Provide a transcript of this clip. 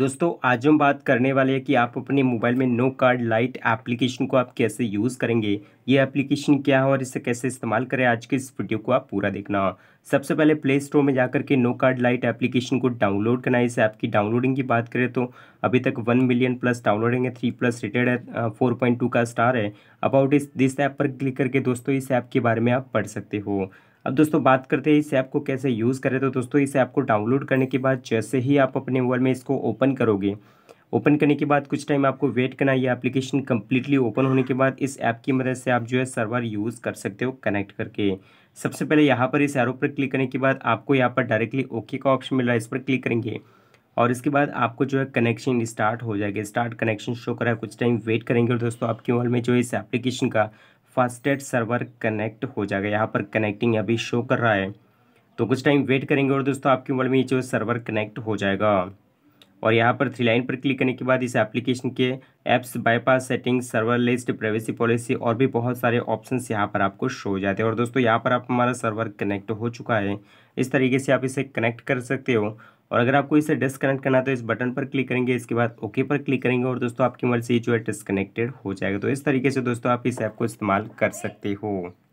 दोस्तों आज हम बात करने वाले हैं कि आप अपने मोबाइल में नो कार्ड लाइट एप्लीकेशन को आप कैसे यूज़ करेंगे ये एप्लीकेशन क्या है और इसे कैसे इस्तेमाल करें आज के इस वीडियो को आप पूरा देखना सबसे पहले प्ले स्टोर में जाकर के नो कार्ड लाइट एप्लीकेशन को डाउनलोड करना है इस ऐप की डाउनलोडिंग की बात करें तो अभी तक वन मिलियन प्लस डाउनलोडिंग है थ्री प्लस रेटेड है फोर पॉइंट टू का स्टार है अबाउट इस दिस ऐप पर क्लिक करके दोस्तों इस ऐप के बारे में आप पढ़ सकते हो अब दोस्तों बात करते हैं इस ऐप को कैसे यूज़ करें तो दोस्तों इस ऐप को डाउनलोड करने के बाद जैसे ही आप अपने मोबाइल में इसको ओपन करोगे ओपन करने के बाद कुछ टाइम आपको वेट करना है ये एप्लीकेशन कम्प्लीटली ओपन होने के बाद इस ऐप की मदद से आप जो है सर्वर यूज़ कर सकते हो कनेक्ट करके सबसे पहले यहाँ पर इस एरो पर क्लिक करने के बाद आपको यहाँ पर डायरेक्टली ओके का ऑप्शन मिल रहा है इस पर क्लिक करेंगे और इसके बाद आपको जो है कनेक्शन स्टार्ट हो जाएगा स्टार्ट कनेक्शन शो करा कुछ टाइम वेट करेंगे और दोस्तों आपके मोबाइल में जो है इस एप्लीकेशन का फास्टेट सर्वर कनेक्ट हो जाएगा यहाँ पर कनेक्टिंग अभी शो कर रहा है तो कुछ टाइम वेट करेंगे और दोस्तों आपके मोबाइल में ये जो सर्वर कनेक्ट हो जाएगा और यहाँ पर थ्री लाइन पर क्लिक करने के बाद इस एप्लीकेशन के apps bypass setting server list privacy policy और भी बहुत सारे ऑप्शंस यहाँ पर आपको शो हो जाते हैं और दोस्तों यहाँ पर आप हमारा सर्वर कनेक्ट हो चुका है इस तरीके से आप इसे कनेक्ट कर सकते हो और अगर आपको इसे डिसकनेक्ट करना है तो इस बटन पर क्लिक करेंगे इसके बाद ओके पर क्लिक करेंगे और दोस्तों आपकी मर्जी जो है डिसकनेक्टेड हो जाएगा तो इस तरीके से दोस्तों आप इस ऐप को इस्तेमाल कर सकते हो